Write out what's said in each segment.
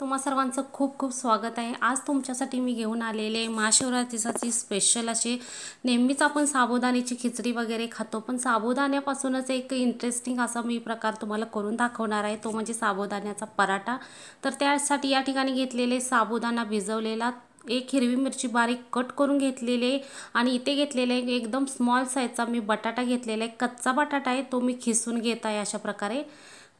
तुम्हा सर्वांचं खूप खूप स्वागत आहे आज तुमच्यासाठी मी घेऊन आलेले महाशिवरात्रीसाठी स्पेशल असे नेहमीच आपण साबुदाण्याची खिचडी वगैरे खातो पण साबुदाण्यापासूनच एक इंटरेस्टिंग असा मी प्रकार तुम्हाला करून दाखवणार आहे तो म्हणजे साबुदाण्याचा पराठा तर त्यासाठी या ठिकाणी घेतलेले साबुदाणा भिजवलेला एक हिरवी मिरची बारीक कट करून घेतलेले आणि इथे घेतलेले एकदम स्मॉल साईजचा मी बटाटा घेतलेला आहे कच्चा बटाटा आहे तो मी खिसून घेत आहे अशा प्रकारे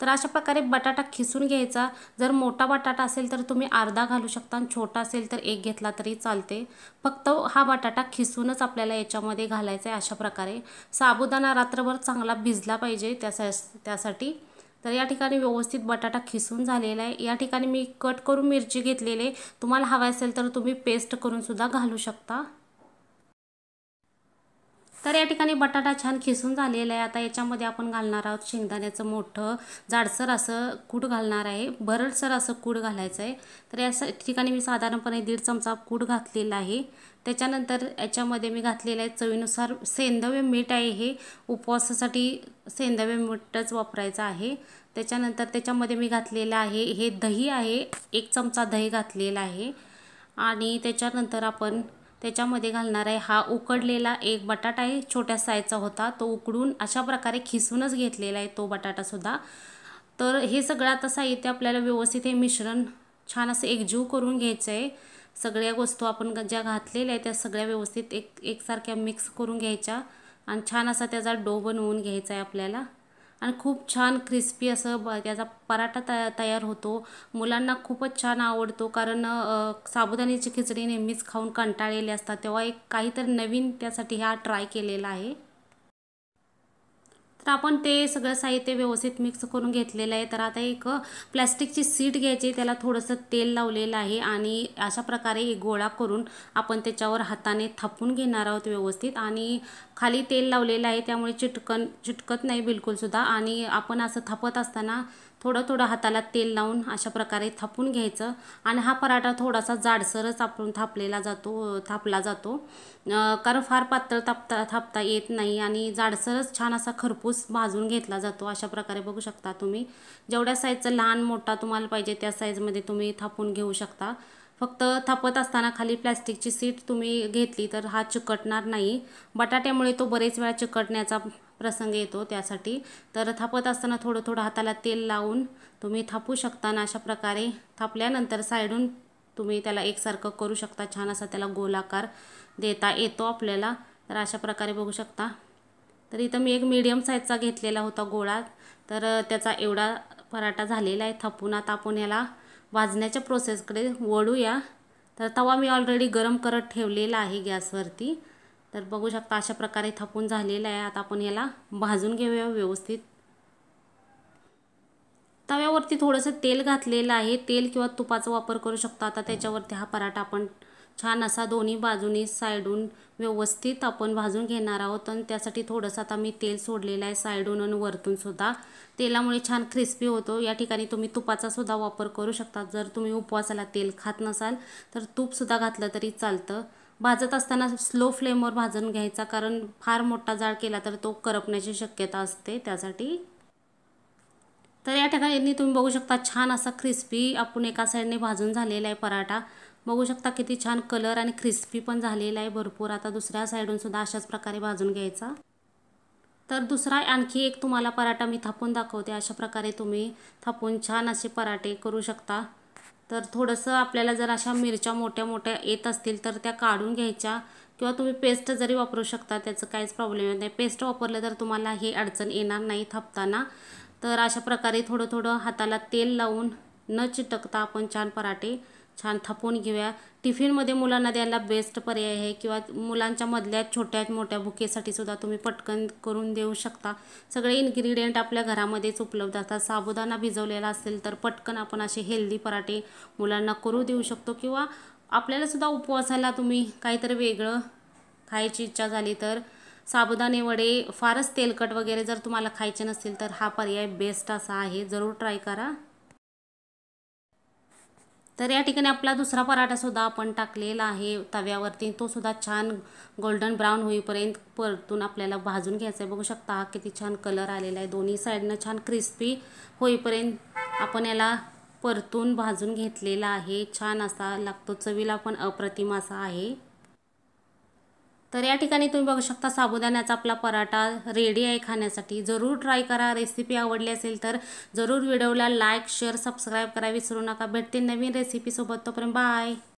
तर अशा प्रकारे बटाटा खिसून घ्यायचा जर मोठा बटाटा असेल तर तुम्ही अर्धा घालू शकता आणि छोटा असेल तर एक घेतला तरी चालते फक्त हा बटाटा खिसूनच आपल्याला याच्यामध्ये घालायचा आहे अशा प्रकारे साबुदाणा रात्रभर चांगला भिजला पाहिजे त्यासा त्यासाठी तर या ठिकाणी व्यवस्थित बटाटा खिसून झालेला आहे या ठिकाणी मी कट करून मिरची घेतलेली आहे तुम्हाला हवा असेल तर तुम्ही पेस्ट करूनसुद्धा घालू शकता तर या ठिकाणी बटाटा छान खिसून झालेला आहे आता याच्यामध्ये आपण घालणार आहोत शेंगदाण्याचं मोठं जाडसर असं कूड घालणार आहे भरडसर असं कूड घालायचं आहे तर या ठिकाणी मी साधारणपणे दीड चमचा कूड घातलेला आहे त्याच्यानंतर याच्यामध्ये मी घातलेलं आहे चवीनुसार सेंदव्य मीठ आहे हे उपवासासाठी सेंदव्य मीठच वापरायचं आहे त्याच्यानंतर त्याच्यामध्ये मी घातलेलं आहे हे दही आहे एक चमचा दही घातलेलं आहे आणि त्याच्यानंतर आपण त्याच्यामध्ये घालणार आहे हा उकडलेला एक बटाटा आहे छोट्या साईजचा होता तो उकडून अशा प्रकारे खिसूनच घेतलेला आहे तो बटाटासुद्धा तर हे सगळं आता साहित्य आपल्याला व्यवस्थित हे मिश्रण छान असं एकजीव करून घ्यायचं आहे सगळ्या वस्तू आपण ज्या घातलेल्या आहेत त्या सगळ्या व्यवस्थित एक एकसारख्या मिक्स करून घ्यायच्या आणि छान असा त्याचा डो बनवून घ्यायचा आहे आपल्याला आणि खूप छान क्रिस्पी असं ब त्याचा पराठा तया तयार होतो मुलांना खूपच छान आवडतो कारण साबुदाण्याची खिचडी नेहमीच खाऊन कंटाळलेले असतात तेव्हा एक काहीतरी नवीन त्यासाठी हा ट्राय केलेला आहे तर आपण ते सगळं साहित्य व्यवस्थित मिक्स करून घेतलेलं आहे तर आता एक प्लॅस्टिकची सीट घ्यायची त्याला थोडंसं तेल लावलेलं आहे आणि अशा प्रकारे एक गोळा करून आपण त्याच्यावर हाताने थापून घेणार आहोत व्यवस्थित आणि खाली तेल लावलेलं आहे त्यामुळे चिटकन चिटकत नाही बिलकुलसुद्धा आणि आपण असं थापत असताना थोडं थोडं हाताला तेल लावून अशा प्रकारे थापून घ्यायचं आणि हा पराठा थोडासा जाडसरच आपण थापलेला जातो थापला जातो कारण फार पातळ तापता थापता येत नाही आणि जाडसरच छान असा खरपूस भाजून घेतला जातो अशा प्रकारे बघू शकता तुम्ही जेवढ्या साईजचा लहान मोठा तुम्हाला पाहिजे त्या साईजमध्ये तुम्ही थापून घेऊ शकता फक्त थापत असताना खाली प्लॅस्टिकची सीट तुम्ही घेतली तर हा चिकटणार नाही बटाट्यामुळे तो बरेच वेळा चिकटण्याचा प्रसंग येतो त्यासाठी तर थापत असताना थोडं थोडं हाताला तेल लावून तुम्ही थापू शकता ना अशा प्रकारे थापल्यानंतर साईडून तुम्ही त्याला एकसारखं करू शकता छान असा त्याला गोलाकार देता येतो आपल्याला तर अशा प्रकारे बघू शकता तर इथं मी एक मीडियम साईजचा घेतलेला होता गोळा तर त्याचा एवढा पराठा झालेला आहे थापून आता आपण याला वाजण्याच्या प्रोसेसकडे वळूया तर तवा मी ऑलरेडी गरम करत ठेवलेला आहे गॅसवरती तर बघू शकता अशा प्रकारे थपून झालेला आहे आता आपण याला भाजून घेऊया व्यवस्थित तव्यावरती थोडंसं तेल घातलेलं आहे तेल किंवा तुपाचा वापर करू शकतो आता त्याच्यावरती हा पराठा आपण छान असा दोन्ही बाजूनी साईडून व्यवस्थित आपण भाजून घेणार आहोत आणि त्यासाठी थोडंसं आता मी तेल सोडलेलं आहे साईडून आणि वरतूनसुद्धा तेलामुळे छान क्रिस्पी होतो या ठिकाणी तुम्ही तुपाचासुद्धा वापर करू शकता जर तुम्ही उपवासाला तेल खात नसाल तर तूपसुद्धा घातलं तरी चालतं भाजत असताना स्लो फ्लेमवर भाजून घ्यायचा कारण फार मोठा जाळ केला तर तो करपण्याची शक्यता असते त्यासाठी तर या ठिकाणी तुम्ही बघू शकता छान असा क्रिस्पी आपण एका साईडने भाजून झालेला आहे पराठा बघू शकता किती छान कलर आणि क्रिस्पी पण झालेला आहे भरपूर आता दुसऱ्या साईडूनसुद्धा अशाच प्रकारे भाजून घ्यायचा तर दुसरा आणखी एक तुम्हाला पराठा मी थापून दाखवते अशा प्रकारे तुम्ही थापून छान असे पराठे करू शकता तर थोडंसं आपल्याला जर अशा मिरच्या मोठ्या मोठ्या येत असतील तर त्या काढून घ्यायच्या किंवा तुम्ही पेस्ट जरी वापरू शकता त्याचं काहीच प्रॉब्लेम येत नाही पेस्ट वापरलं तर तुम्हाला ही अडचण येणार नाही थापताना तर अशा प्रकारे थोडं थोडं हाताला तेल लावून न चिटकता आपण छान पराठे छान थापून घेऊया टिफिनमध्ये मुलांना द्यायला बेस्ट पर्याय आहे किंवा मुलांच्या मधल्या छोट्या मोठ्या भुकेसाठी सुद्धा तुम्ही पटकन करून देऊ शकता सगळे इन्ग्रेडियंट आपल्या घरामध्येच उपलब्ध असतात साबुदाणा भिजवलेला असेल तर पटकन आपण असे हेल्दी पराठे मुलांना करू देऊ शकतो किंवा आपल्यालासुद्धा उपवासाला तुम्ही काहीतरी वेगळं खायची इच्छा झाली तर साबुदाने वडे फारच तेलकट वगैरे जर तुम्हाला खायचे नसतील तर हा पर्याय बेस्ट असा आहे जरूर ट्राय करा तर या ठिकाणी आपला दुसरा पराठासुद्धा आपण टाकलेला आहे तव्यावरती तो सुद्धा छान गोल्डन ब्राऊन होईपर्यंत परतून आपल्याला भाजून घ्यायचं आहे बघू शकता हा किती छान कलर आलेला आहे दोन्ही साईडनं छान क्रिस्पी होईपर्यंत आपण याला परतून भाजून घेतलेला आहे छान असा लागतो चवीला पण अप्रतिम असा आहे तर या ठिकाणी तुम्ही बघू शकता साबुदाण्याचा आपला पराठा रेडी आहे खाण्यासाठी जरूर ट्राय करा रेसिपी आवडली असेल तर जरूर व्हिडिओला लाईक शेअर सबस्क्राईब करा विसरू नका भेटते नवीन रेसिपीसोबत तोपर्यंत बाय